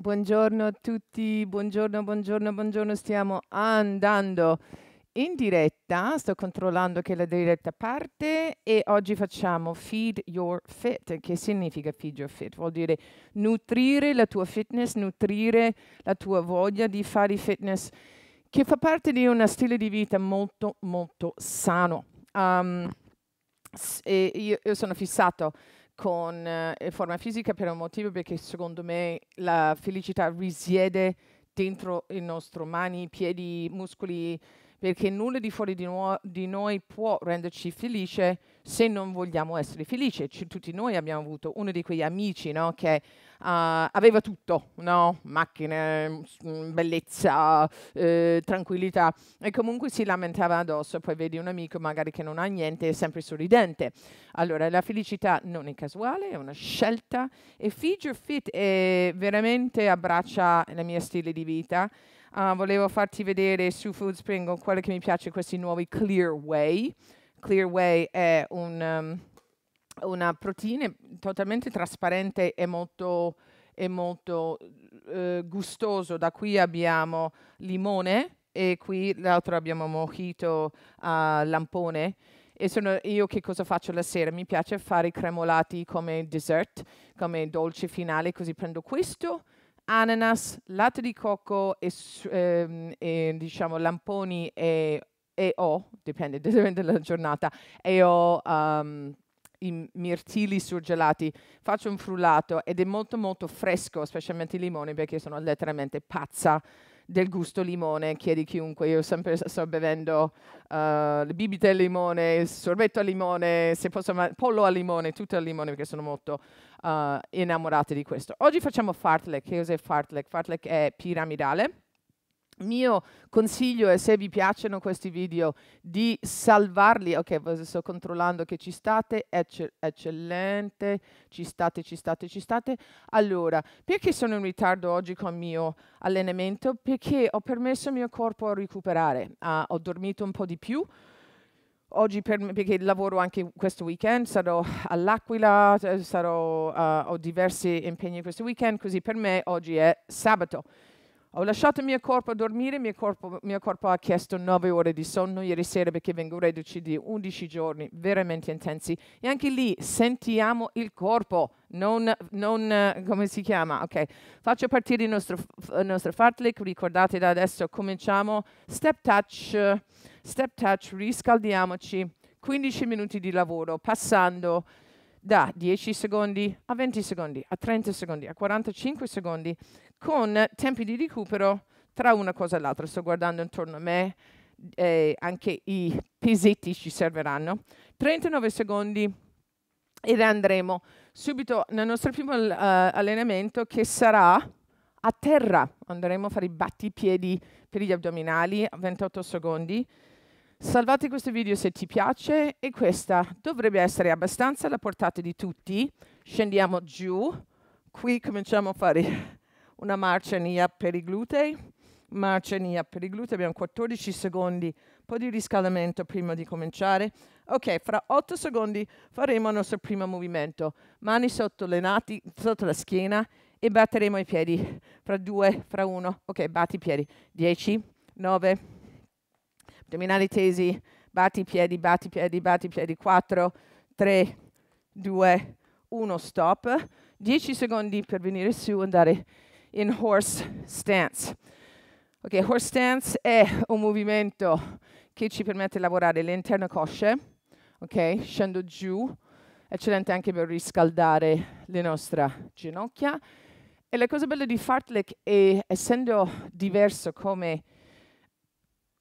Buongiorno a tutti, buongiorno, buongiorno, buongiorno. Stiamo andando in diretta, sto controllando che la diretta parte e oggi facciamo Feed Your Fit. Che significa Feed Your Fit? Vuol dire nutrire la tua fitness, nutrire la tua voglia di fare fitness, che fa parte di uno stile di vita molto, molto sano. Um, io, io sono fissato con eh, forma fisica per un motivo perché secondo me la felicità risiede dentro i nostri mani, piedi, muscoli, perché nulla di fuori di, no di noi può renderci felice se non vogliamo essere felici. C tutti noi abbiamo avuto uno di quegli amici no, che uh, aveva tutto, no? macchine, mm, mm, bellezza, eh, tranquillità, e comunque si lamentava addosso, poi vedi un amico magari che non ha niente, e è sempre sorridente. Allora, la felicità non è casuale, è una scelta e Feed Your Fit eh, veramente abbraccia il mio stile di vita. Uh, volevo farti vedere su Food Spring quello che mi piace, questi nuovi Clearway. Clearway è un, um, una proteina totalmente trasparente e molto, e molto uh, gustoso. Da qui abbiamo limone e qui l'altro abbiamo mojito uh, lampone e sono io che cosa faccio la sera? Mi piace fare i cremolati come dessert, come dolce finale, così prendo questo ananas, latte di cocco e, ehm, e diciamo lamponi e, e o, dipende, dipende dalla giornata, e ho um, i mirtilli surgelati, faccio un frullato ed è molto molto fresco, specialmente i limoni perché sono letteralmente pazza del gusto limone, chiedi chiunque. Io sempre sto bevendo uh, eh, le bibite al limone, il sorbetto al limone, se posso, ma- pollo al limone, tutto al limone perché sono molto uh, eh, innamorata di questo. Oggi facciamo fartlek. Che cos'è fartlek? Fartlek è piramidale mio consiglio è se vi piacciono questi video di salvarli, ok sto controllando che ci state, Ecce eccellente, ci state, ci state, ci state. Allora, perché sono in ritardo oggi con il mio allenamento? Perché ho permesso al mio corpo a recuperare, uh, ho dormito un po' di più, Oggi per, perché lavoro anche questo weekend, sarò all'Aquila, uh, ho diversi impegni questo weekend, così per me oggi è sabato. Ho lasciato il mio corpo a dormire, il mio corpo, mio corpo ha chiesto 9 ore di sonno ieri sera perché vengo reduci di 11 giorni veramente intensi. E anche lì sentiamo il corpo, non, non eh, come si chiama? Ok, faccio partire il nostro, il nostro fartlek, ricordate da adesso, cominciamo, step touch, step touch, riscaldiamoci, 15 minuti di lavoro, passando da 10 secondi a 20 secondi, a 30 secondi, a 45 secondi, con tempi di recupero tra una cosa e l'altra. Sto guardando intorno a me, eh, anche i pesetti ci serviranno. 39 secondi ed andremo subito nel nostro primo uh, allenamento che sarà a terra. Andremo a fare i battipiedi per gli addominali, 28 secondi. Salvate questo video se ti piace e questa dovrebbe essere abbastanza alla portata di tutti. Scendiamo giù, qui cominciamo a fare una marcia in up per i glutei, marcia in up per i glutei, abbiamo 14 secondi, un po' di riscaldamento prima di cominciare. Ok, fra 8 secondi faremo il nostro primo movimento, mani sotto, le nati, sotto la schiena e batteremo i piedi, fra 2, fra 1, ok, batti i piedi, 10, 9, abdominali tesi, batti i piedi, batti i piedi, batti i piedi, 4, 3, 2, 1, stop, 10 secondi per venire su, andare in horse stance. Ok, horse stance è un movimento che ci permette di lavorare le interne cosce, ok? Scendo giù, eccellente anche per riscaldare le nostre ginocchia. E la cosa bella di fartlek è, essendo diverso come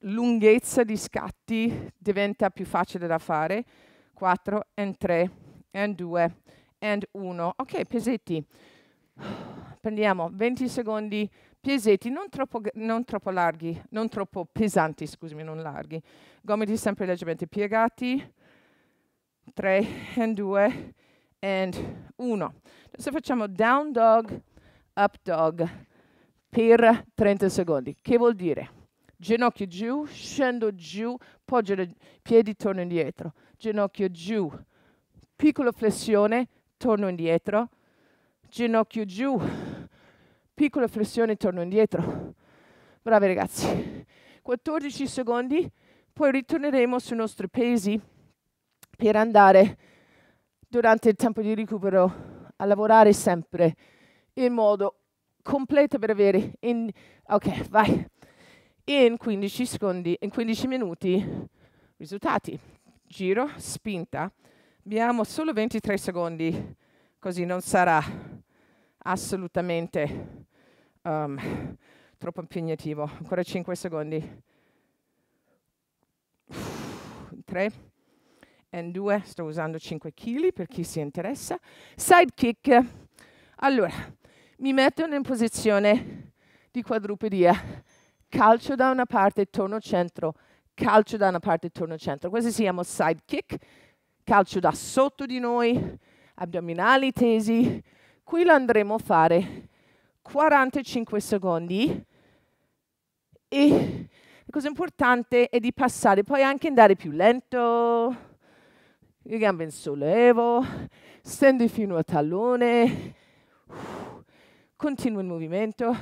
lunghezza di scatti, diventa più facile da fare. 4, and 3, and 2, and 1. Ok, pesetti prendiamo 20 secondi piesetti, non troppo, non troppo larghi, non troppo pesanti, scusami, non larghi. Gomiti sempre leggermente piegati. 3, and 2, and 1. Adesso facciamo down dog, up dog per 30 secondi. Che vuol dire? Ginocchio giù, scendo giù, poggio i piedi, torno indietro. Ginocchio giù, piccola flessione, torno indietro. Ginocchio giù, piccola flessione e torno indietro. Bravi ragazzi. 14 secondi, poi ritorneremo sui nostri pesi per andare durante il tempo di recupero a lavorare sempre in modo completo per avere in, ok, vai. In 15 secondi, in 15 minuti risultati. Giro, spinta. Abbiamo solo 23 secondi, così non sarà assolutamente Um, troppo impegnativo. Ancora 5 secondi. 3 e 2. Sto usando 5 kg per chi si interessa. Side kick. Allora, mi metto in posizione di quadrupedia. Calcio da una parte, torno centro. Calcio da una parte, torno centro. Questo si chiama side kick. Calcio da sotto di noi, addominali tesi. Qui lo andremo a fare 45 secondi e la cosa importante è di passare, puoi anche andare più lento, le gambe in sollevo, stendi fino al tallone, continua il movimento,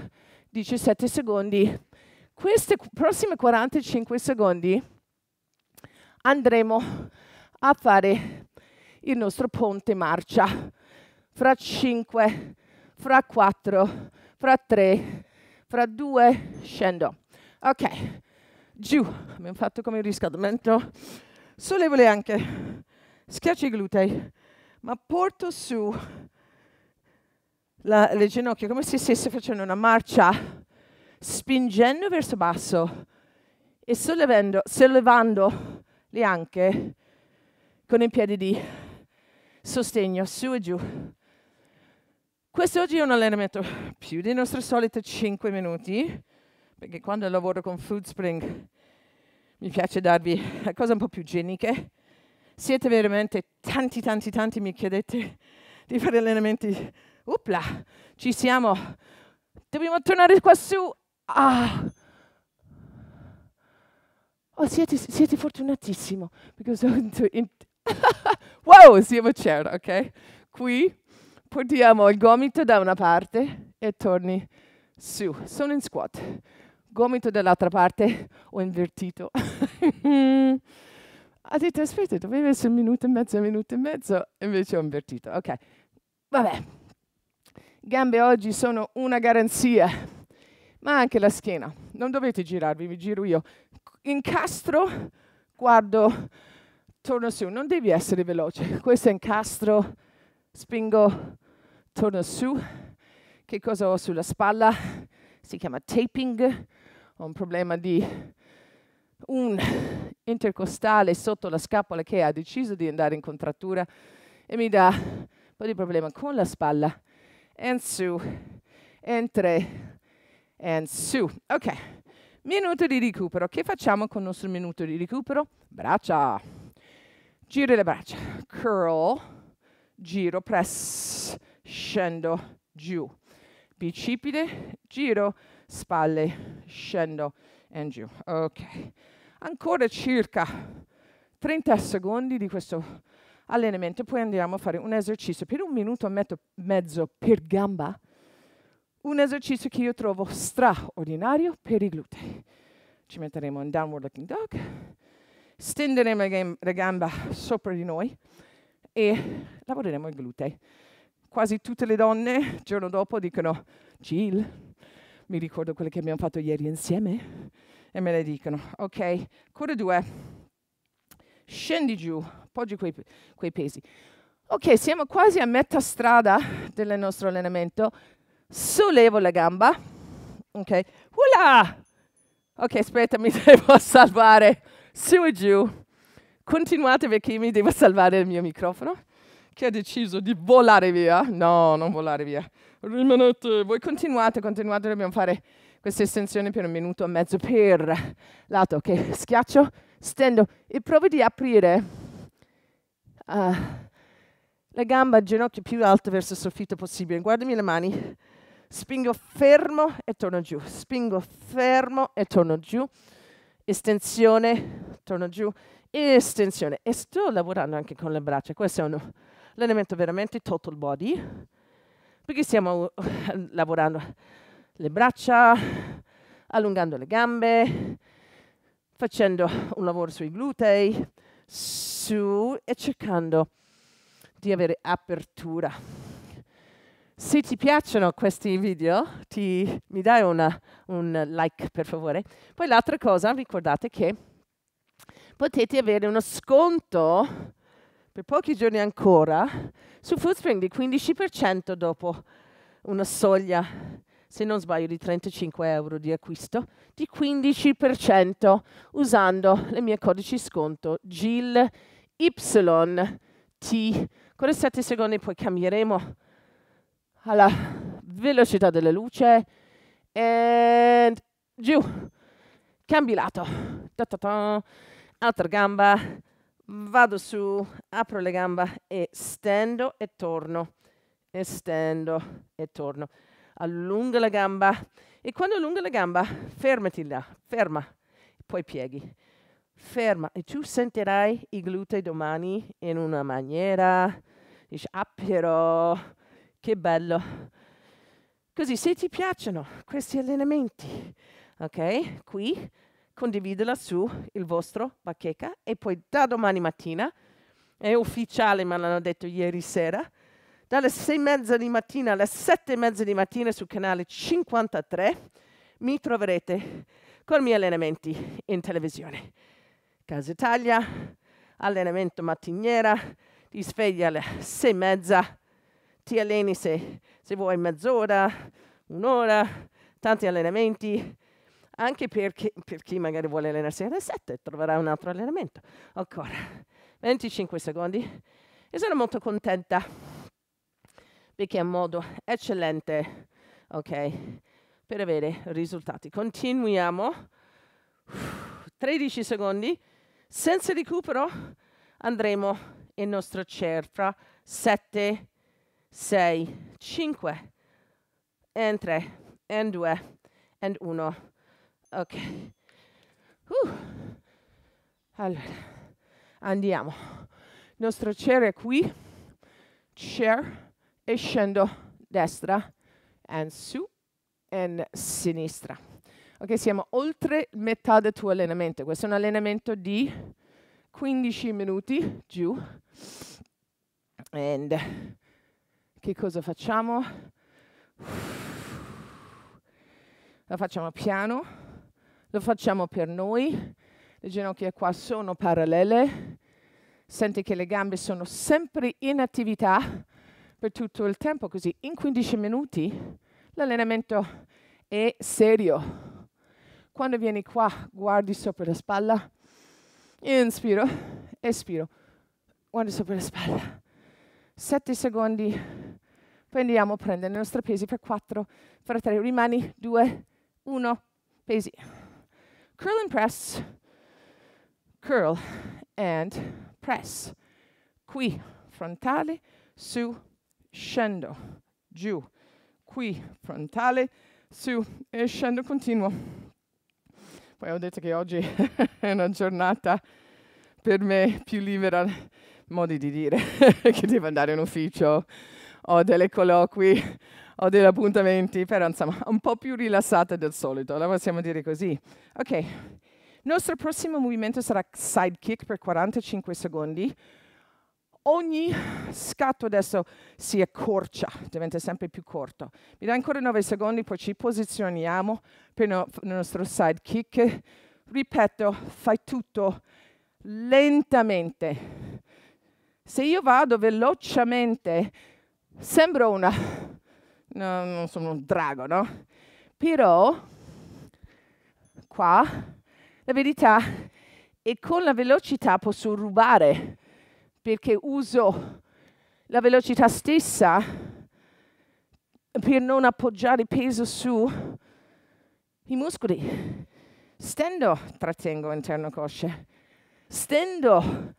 17 secondi. Queste prossime 45 secondi andremo a fare il nostro ponte marcia fra 5 fra quattro, fra tre, fra due, scendo. Ok, giù, abbiamo fatto come il riscaldamento. le anche, schiaccio i glutei, ma porto su la, le ginocchia come se stesse facendo una marcia, spingendo verso basso e sollevando, sollevando le anche con i piedi di sostegno su e giù. Questo oggi è un allenamento più dei nostri soliti 5 minuti, perché quando lavoro con Foodspring mi piace darvi cose un po' più igieniche. Siete veramente tanti, tanti, tanti mi chiedete di fare allenamenti. Upla, ci siamo. Dobbiamo tornare qua su. Ah. Oh, siete, siete fortunatissimo. Because... wow, siamo c'era, ok? Qui portiamo il gomito da una parte e torni su. Sono in squat. Gomito dall'altra parte, ho invertito. ha detto, aspetta, doveva essere un minuto e mezzo, un minuto e mezzo, invece ho invertito. Ok, vabbè. Gambe oggi sono una garanzia, ma anche la schiena. Non dovete girarvi, vi giro io. Incastro, guardo, torno su. Non devi essere veloce. Questo è incastro, spingo, torno su, che cosa ho sulla spalla? Si chiama taping, ho un problema di un intercostale sotto la scapola che ha deciso di andare in contrattura e mi dà un po' di problema con la spalla. E su, e tre, e su. Ok, minuto di recupero. Che facciamo con il nostro minuto di recupero? Braccia. Giro le braccia. Curl, giro, press, scendo giù, bicipite, giro, spalle, scendo e giù. Ok, ancora circa 30 secondi di questo allenamento, poi andiamo a fare un esercizio per un minuto e mezzo per gamba, un esercizio che io trovo straordinario per i glutei. Ci metteremo in downward looking dog, stenderemo la gamba sopra di noi e lavoreremo i glutei quasi tutte le donne il giorno dopo dicono, Jill, mi ricordo quelle che abbiamo fatto ieri insieme, e me le dicono, ok, cosa due, scendi giù, poggi quei, quei pesi. Ok, siamo quasi a metà strada del nostro allenamento, sollevo la gamba, ok, voilà! Ok, aspetta, mi devo salvare, su e giù. Continuate perché mi devo salvare il mio microfono che ha deciso di volare via. No, non volare via. Rimanete, voi continuate, continuate, dobbiamo fare questa estensione per un minuto e mezzo per lato che okay. schiaccio, stendo e provo di aprire uh, la gamba, ginocchio più alto verso il soffitto possibile. Guardami le mani. Spingo fermo e torno giù. Spingo fermo e torno giù. Estensione, torno giù. Estensione. E sto lavorando anche con le braccia. Questo è uno l'elemento veramente total body, perché stiamo lavorando le braccia, allungando le gambe, facendo un lavoro sui glutei, su e cercando di avere apertura. Se ti piacciono questi video, ti, mi dai una, un like per favore. Poi l'altra cosa, ricordate che potete avere uno sconto per pochi giorni ancora, su Foodspring di 15% dopo una soglia, se non sbaglio, di 35 euro di acquisto, di 15% usando le mie codici sconto GIL YT. Con i 7 secondi poi cambieremo alla velocità della luce e giù, cambi lato, ta ta ta. altra gamba, vado su, apro le gambe e stendo e torno, e stendo e torno. Allunga la gamba e quando allunga la gamba fermati là, ferma, poi pieghi. Ferma e tu sentirai i glutei domani in una maniera, dici, ah però, che bello. Così se ti piacciono questi allenamenti, ok? Qui condividela su il vostro bacheca e poi da domani mattina, è ufficiale, ma l'hanno detto ieri sera, dalle sei e mezza di mattina alle sette e mezza di mattina sul canale 53 mi troverete con i miei allenamenti in televisione. Casa Italia, allenamento mattiniera, ti svegli alle sei e mezza, ti alleni se, se vuoi mezz'ora, un'ora, tanti allenamenti, anche per chi, per chi magari vuole allenarsi alle 7 troverà un altro allenamento. Ancora 25 secondi e sono molto contenta perché è un modo eccellente okay, per avere risultati. Continuiamo. 13 secondi, senza recupero andremo in nostro cerfra 7, 6, 5, e 3, e 2, e 1. Ok. Uh. Allora, andiamo. Il nostro chair è qui. Chair. E scendo destra. And su. And sinistra. Ok, siamo oltre metà del tuo allenamento. Questo è un allenamento di 15 minuti giù. And che cosa facciamo? Lo facciamo piano lo facciamo per noi, le ginocchia qua sono parallele, senti che le gambe sono sempre in attività per tutto il tempo, così in 15 minuti l'allenamento è serio. Quando vieni qua, guardi sopra la spalla, inspiro, espiro, guardi sopra la spalla. 7 secondi, prendiamo, prendere i nostri pesi per 4, per 3, rimani, 2, 1, pesi curl and press, curl and press. Qui, frontale, su, scendo, giù. Qui, frontale, su e scendo continuo. Poi ho detto che oggi è una giornata per me più libera, modi di dire, che devo andare in ufficio, ho delle colloqui, ho degli appuntamenti, però insomma un po' più rilassata del solito, la possiamo dire così. Ok, il nostro prossimo movimento sarà sidekick per 45 secondi. Ogni scatto adesso si accorcia, diventa sempre più corto. Mi dà ancora 9 secondi, poi ci posizioniamo per il nostro sidekick. Ripeto, fai tutto lentamente. Se io vado velocemente, Sembro una, no, non sono un drago, no? Però qua la verità è con la velocità posso rubare perché uso la velocità stessa per non appoggiare peso su i muscoli. Stendo, trattengo interno cosce. Stendo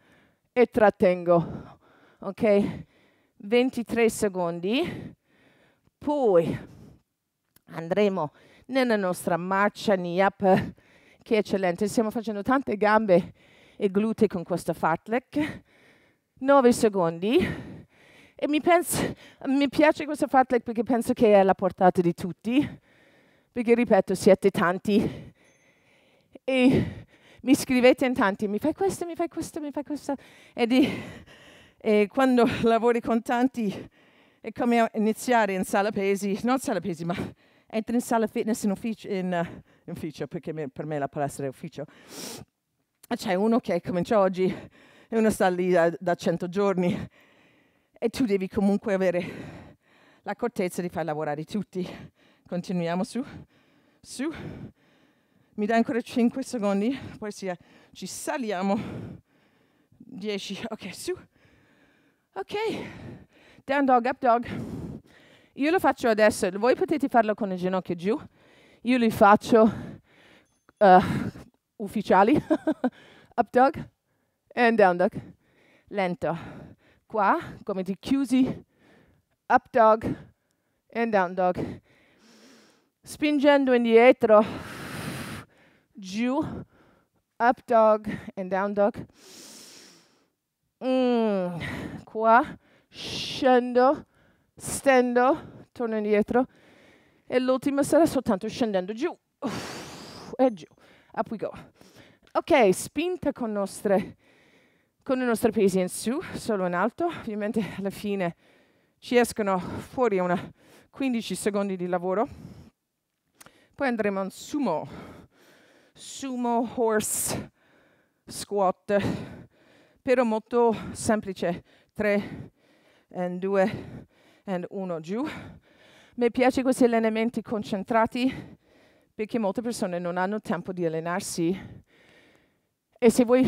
e trattengo. Ok? 23 secondi, poi andremo nella nostra marcia knee up, che è eccellente. Stiamo facendo tante gambe e glute con questo fartlek. 9 secondi. E mi, penso, mi piace questo fartlek perché penso che è alla portata di tutti, perché ripeto, siete tanti. E mi scrivete in tanti, mi fai questo, mi fai questo, mi fai questo. E di e quando lavori con tanti è come iniziare in sala pesi, non sala pesi, ma entri in sala fitness in ufficio, in, in ufficio perché per me la palestra è ufficio. C'è uno che comincia oggi e uno sta lì da, da 100 giorni e tu devi comunque avere l'accortezza di far lavorare tutti. Continuiamo su, su. Mi dai ancora 5 secondi, poi ci saliamo. 10, ok, su. Ok, down dog, up dog. Io lo faccio adesso, voi potete farlo con il ginocchio giù, io li faccio uh, ufficiali, up dog and down dog, lento. Qua, come ti chiusi, up dog and down dog. Spingendo indietro, giù, up dog and down dog. Mm, qua, scendo, stendo, torno indietro. E l'ultima sarà soltanto scendendo giù Uff, e giù. Up we go. Ok, spinta con, nostre, con i nostri pesi in su, solo in alto. Ovviamente alla fine ci escono fuori una 15 secondi di lavoro. Poi andremo in sumo, sumo horse squat però molto semplice, 3, e 2, e 1 giù. Mi piace questi allenamenti concentrati perché molte persone non hanno tempo di allenarsi. E se vuoi,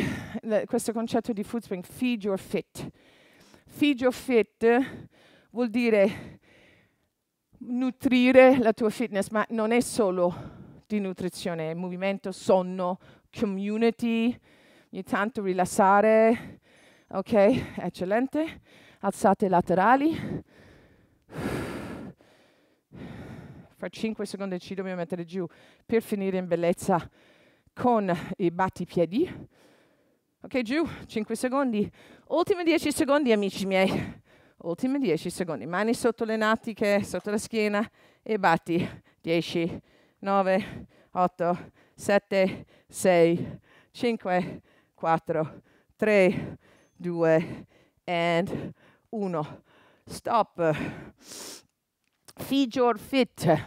questo concetto di food spring, feed your fit. Feed your fit vuol dire nutrire la tua fitness, ma non è solo di nutrizione, è movimento, sonno, community, ogni tanto rilassare, ok, eccellente, alzate i laterali, fra 5 secondi ci dobbiamo mettere giù per finire in bellezza con i battipiedi, ok, giù, 5 secondi, ultimi 10 secondi amici miei, ultimi 10 secondi, mani sotto le natiche, sotto la schiena e batti, 10, 9, 8, 7, 6, 5, 4, 3, 2 and 1. Stop. Figure fit.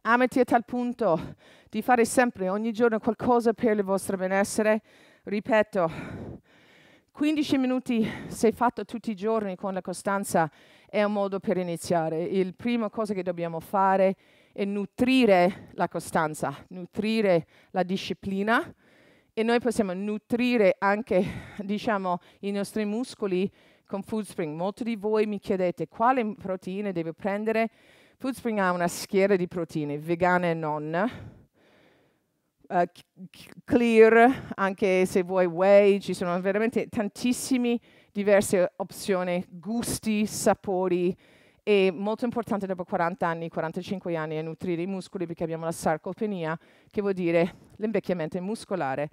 Amati a tal punto di fare sempre, ogni giorno, qualcosa per il vostro benessere. Ripeto, 15 minuti, se fatto tutti i giorni con la costanza, è un modo per iniziare. La prima cosa che dobbiamo fare è nutrire la costanza, nutrire la disciplina, e noi possiamo nutrire anche diciamo, i nostri muscoli con Foodspring. Molti di voi mi chiedete quale proteine devo prendere. Foodspring ha una schiera di proteine, vegane e non. Uh, clear, anche se vuoi whey, ci sono veramente tantissime diverse opzioni, gusti, sapori, è molto importante dopo 40 anni, 45 anni, è nutrire i muscoli perché abbiamo la sarcopenia, che vuol dire l'invecchiamento muscolare.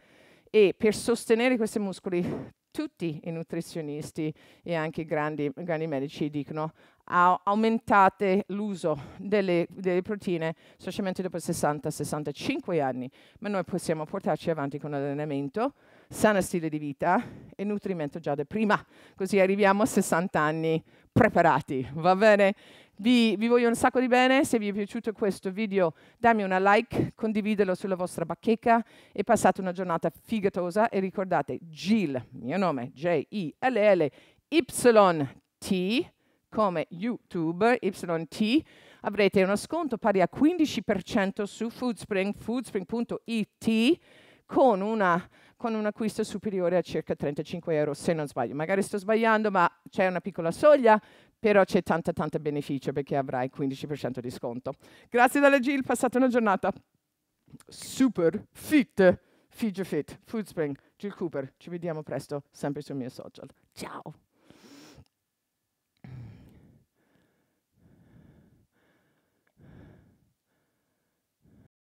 E per sostenere questi muscoli, tutti i nutrizionisti e anche i grandi, grandi medici dicono aumentate l'uso delle, delle, proteine specialmente dopo 60-65 anni, ma noi possiamo portarci avanti con allenamento, sano stile di vita e nutrimento già da prima, così arriviamo a 60 anni preparati, va bene? Vi, vi, voglio un sacco di bene, se vi è piaciuto questo video dammi una like, condividelo sulla vostra bacheca e passate una giornata figatosa e ricordate GIL, mio nome, J-I-L-L, Y-T come YouTube, Y-T, avrete uno sconto pari al 15% su Foodspring, foodspring.it con una con un acquisto superiore a circa 35 euro, se non sbaglio. Magari sto sbagliando, ma c'è una piccola soglia, però c'è tanta, tanta beneficio perché avrai 15% di sconto. Grazie dalla Gil, passate una giornata super fit. Figure Fit, Foodspring, Jill Cooper. Ci vediamo presto sempre sui miei social. Ciao!